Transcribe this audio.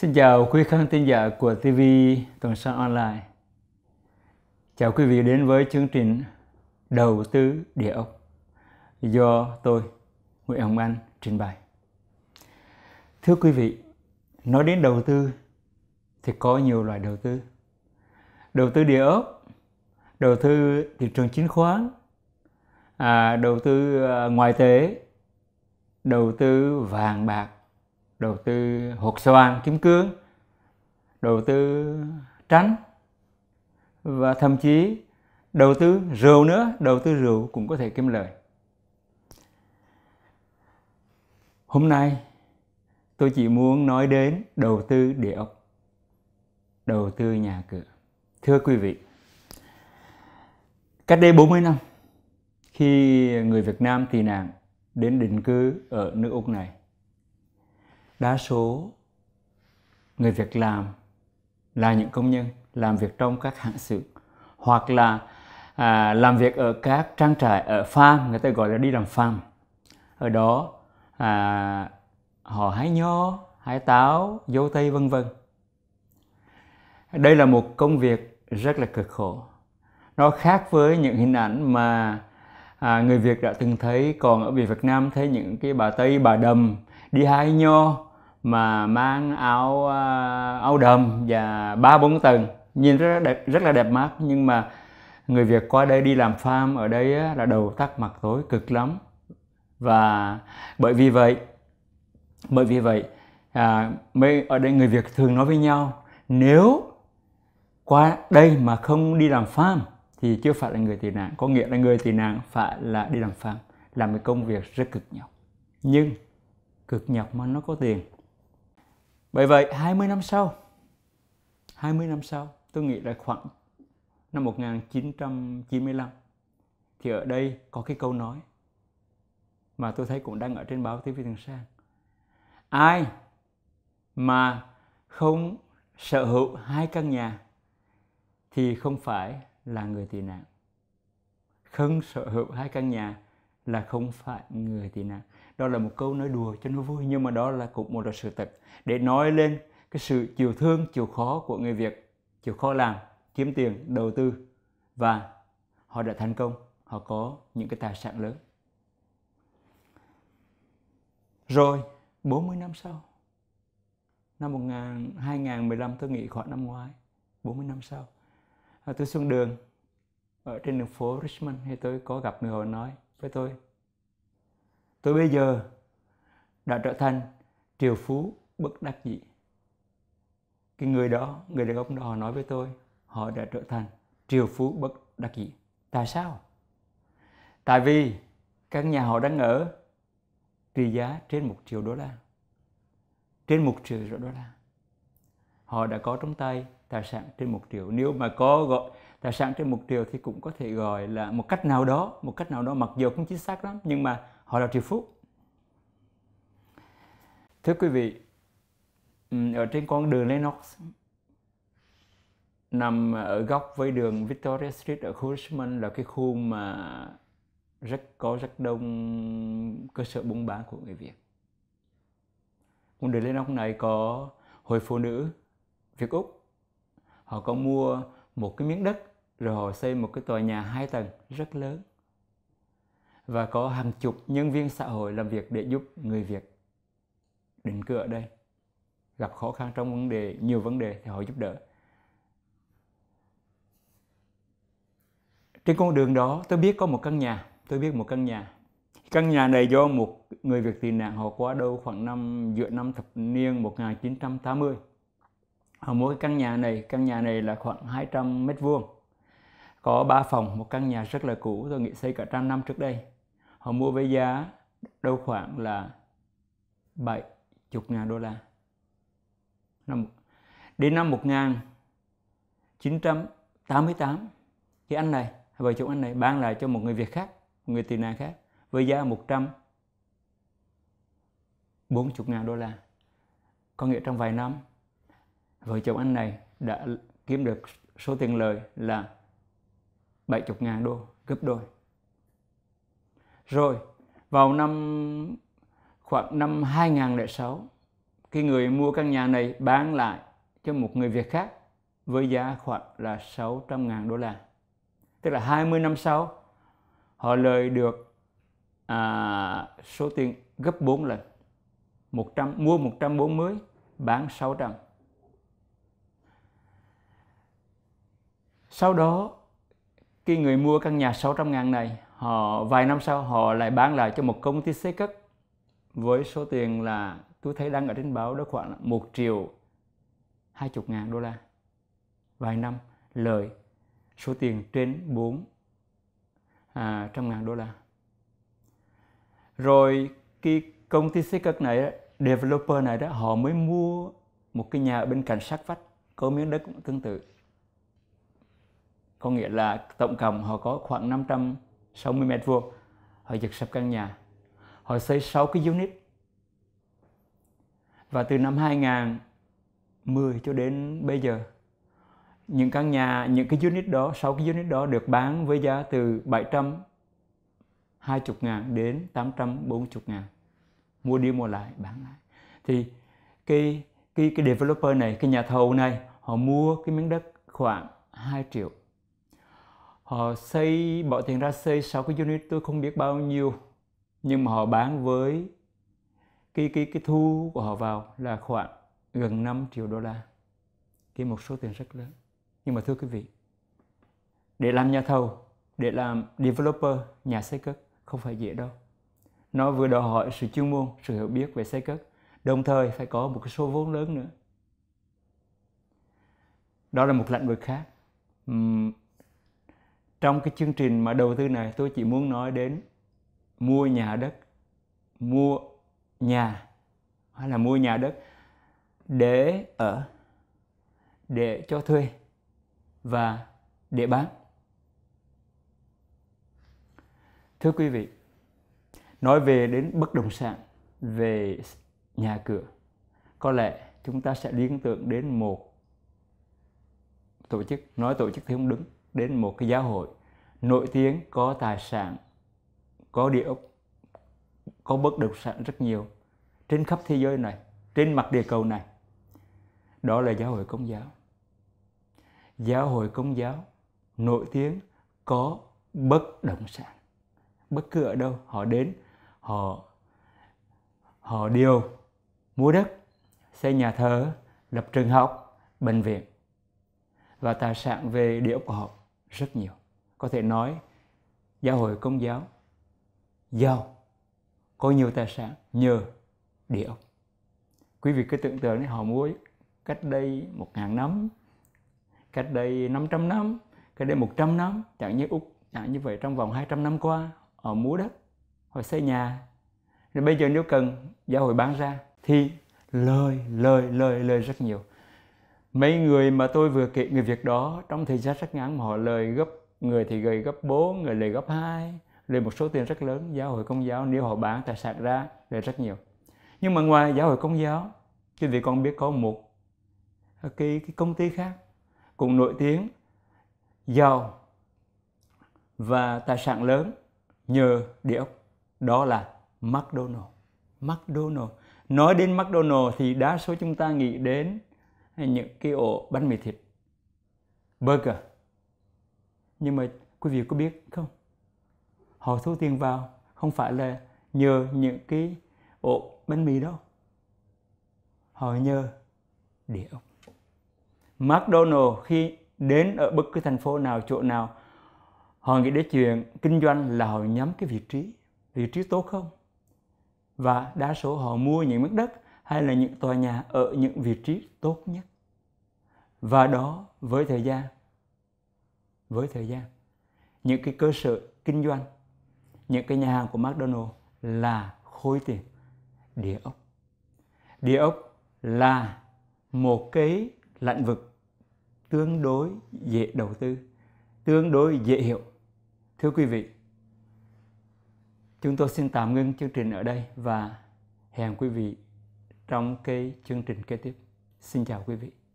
Xin chào quý khán thính giả của TV Tuần San Online. Chào quý vị đến với chương trình Đầu tư địa ốc do tôi Nguyễn Hồng Anh trình bày. Thưa quý vị, nói đến đầu tư thì có nhiều loại đầu tư. Đầu tư địa ốc, đầu tư thị trường chứng khoán, à, đầu tư à, ngoại tệ, đầu tư vàng bạc, đầu tư hột xoàn kiếm cương đầu tư tránh và thậm chí đầu tư rượu nữa đầu tư rượu cũng có thể kiếm lời hôm nay tôi chỉ muốn nói đến đầu tư địa ốc đầu tư nhà cửa thưa quý vị cách đây 40 năm khi người Việt Nam tị nạn đến định cư ở nước Úc này đa số người việc làm là những công nhân làm việc trong các hãng xưởng hoặc là à, làm việc ở các trang trại ở farm người ta gọi là đi làm farm ở đó à, họ hái nho hái táo dâu tây vân vân đây là một công việc rất là cực khổ nó khác với những hình ảnh mà à, người Việt đã từng thấy còn ở Việt Nam thấy những cái bà Tây bà đầm đi hai nho mà mang áo à, áo đầm và ba bốn tầng nhìn rất là đẹp rất là đẹp mắt nhưng mà người Việt qua đây đi làm farm ở đây là đầu tắt mặt tối cực lắm và bởi vì vậy bởi vì vậy à, mấy ở đây người Việt thường nói với nhau nếu qua đây mà không đi làm farm thì chưa phải là người tị nạn có nghĩa là người tị nạn phải là đi làm phàm làm cái công việc rất cực nhọc nhưng cực nhọc mà nó có tiền bởi vậy 20 năm sau 20 năm sau tôi nghĩ là khoảng năm 1995 thì ở đây có cái câu nói mà tôi thấy cũng đang ở trên báo TV Thường Sang ai mà không sở hữu hai căn nhà thì không phải là người tị nạn không sở hữu hai căn nhà là không phải người tị nạn đó là một câu nói đùa cho nó vui nhưng mà đó là cũng một là sự thật để nói lên cái sự chịu thương chịu khó của người việt chịu khó làm kiếm tiền đầu tư và họ đã thành công họ có những cái tài sản lớn rồi 40 năm sau năm 2015 tôi nghĩ khoảng năm ngoái 40 năm sau tôi xuống đường ở trên đường phố Richmond thì tôi có gặp người họ nói với tôi tôi bây giờ đã trở thành triều phú bất đắc dĩ cái người đó người đàn ông đó nói với tôi họ đã trở thành triều phú bất đắc dĩ tại sao tại vì căn nhà họ đang ở trị giá trên một triệu đô la trên một triệu đô la họ đã có trong tay tài sản trên một triệu nếu mà có gọi tài sản trên một triệu thì cũng có thể gọi là một cách nào đó một cách nào đó mặc dù không chính xác lắm nhưng mà họ là triệu phú thưa quý vị ừ, ở trên con đường Lenox nằm ở góc với đường Victoria Street ở khu Richmond là cái khu mà rất có rất đông cơ sở buôn bán của người Việt. Con đường Lenox này có hội phụ nữ Việt Úc họ có mua một cái miếng đất rồi họ xây một cái tòa nhà hai tầng rất lớn và có hàng chục nhân viên xã hội làm việc để giúp người Việt định cư ở đây gặp khó khăn trong vấn đề nhiều vấn đề thì họ giúp đỡ trên con đường đó tôi biết có một căn nhà tôi biết một căn nhà căn nhà này do một người Việt tị nạn họ qua đâu khoảng năm giữa năm thập niên 1980 ở mỗi căn nhà này căn nhà này là khoảng 200 mét vuông có 3 phòng một căn nhà rất là cũ tôi nghĩ xây cả trăm năm trước đây họ mua với giá đâu khoảng là 70 ngàn đô la năm, đến năm 1988 thì anh này vợ chồng anh này bán lại cho một người Việt khác một người tị nạn khác với giá 100 40 ngàn đô la có nghĩa trong vài năm vợ chồng anh này đã kiếm được số tiền lời là 70 ngàn đô, gấp đôi. Rồi, vào năm khoảng năm 2006, khi người mua căn nhà này bán lại cho một người Việt khác với giá khoảng là 600 ngàn đô la. Tức là 20 năm sau, họ lời được à, số tiền gấp 4 lần. 100, mua 140, bán 600. sau đó khi người mua căn nhà 600 ngàn này họ vài năm sau họ lại bán lại cho một công ty xây cất với số tiền là tôi thấy đang ở trên báo đó khoảng 1 triệu 20 ngàn đô la vài năm lời số tiền trên 4 à, trăm ngàn đô la rồi cái công ty xây cất này developer này đó họ mới mua một cái nhà ở bên cạnh sát vách có miếng đất cũng tương tự có nghĩa là tổng cộng họ có khoảng 560 mét vuông họ giật sập căn nhà họ xây 6 cái unit và từ năm 2010 cho đến bây giờ những căn nhà những cái unit đó 6 cái unit đó được bán với giá từ 720 ngàn đến 840 ngàn mua đi mua lại bán lại thì cái cái cái developer này cái nhà thầu này họ mua cái miếng đất khoảng 2 triệu họ xây bỏ tiền ra xây 6 cái unit tôi không biết bao nhiêu nhưng mà họ bán với cái cái cái thu của họ vào là khoảng gần 5 triệu đô la cái một số tiền rất lớn nhưng mà thưa quý vị để làm nhà thầu để làm developer nhà xây cất không phải dễ đâu nó vừa đòi hỏi sự chuyên môn sự hiểu biết về xây cất đồng thời phải có một cái số vốn lớn nữa đó là một lĩnh vực khác trong cái chương trình mà đầu tư này tôi chỉ muốn nói đến mua nhà đất mua nhà hay là mua nhà đất để ở để cho thuê và để bán thưa quý vị nói về đến bất động sản về nhà cửa có lẽ chúng ta sẽ liên tưởng đến một tổ chức nói tổ chức thì không đứng đến một cái giáo hội nổi tiếng có tài sản có địa ốc có bất động sản rất nhiều trên khắp thế giới này trên mặt địa cầu này đó là giáo hội công giáo giáo hội công giáo nổi tiếng có bất động sản bất cứ ở đâu họ đến họ họ đều mua đất xây nhà thờ lập trường học bệnh viện và tài sản về địa ốc của họ rất nhiều có thể nói giáo hội công giáo giàu có nhiều tài sản nhờ địa ốc quý vị cứ tưởng tượng đấy họ mua cách đây một ngàn năm cách đây 500 năm cách đây 100 năm chẳng như úc chẳng như vậy trong vòng 200 năm qua họ mua đất họ xây nhà rồi bây giờ nếu cần giáo hội bán ra thì lời lời lời lời rất nhiều mấy người mà tôi vừa kể người việc đó trong thời gian rất ngắn mà họ lời gấp người thì gầy gấp 4, người lời gấp 2 lời một số tiền rất lớn giáo hội công giáo nếu họ bán tài sản ra lời rất nhiều nhưng mà ngoài giáo hội công giáo quý vị còn biết có một cái, cái công ty khác cũng nổi tiếng giàu và tài sản lớn nhờ địa ốc đó là McDonald. McDonald. Nói đến McDonald thì đa số chúng ta nghĩ đến hay những cái ổ bánh mì thịt burger nhưng mà quý vị có biết không họ thu tiền vào không phải là nhờ những cái ổ bánh mì đâu họ nhờ địa ốc McDonald khi đến ở bất cứ thành phố nào chỗ nào họ nghĩ đến chuyện kinh doanh là họ nhắm cái vị trí vị trí tốt không và đa số họ mua những miếng đất hay là những tòa nhà ở những vị trí tốt nhất và đó với thời gian với thời gian những cái cơ sở kinh doanh những cái nhà hàng của McDonald là khối tiền địa ốc địa ốc là một cái lãnh vực tương đối dễ đầu tư tương đối dễ hiểu thưa quý vị chúng tôi xin tạm ngưng chương trình ở đây và hẹn quý vị trong cái chương trình kế tiếp xin chào quý vị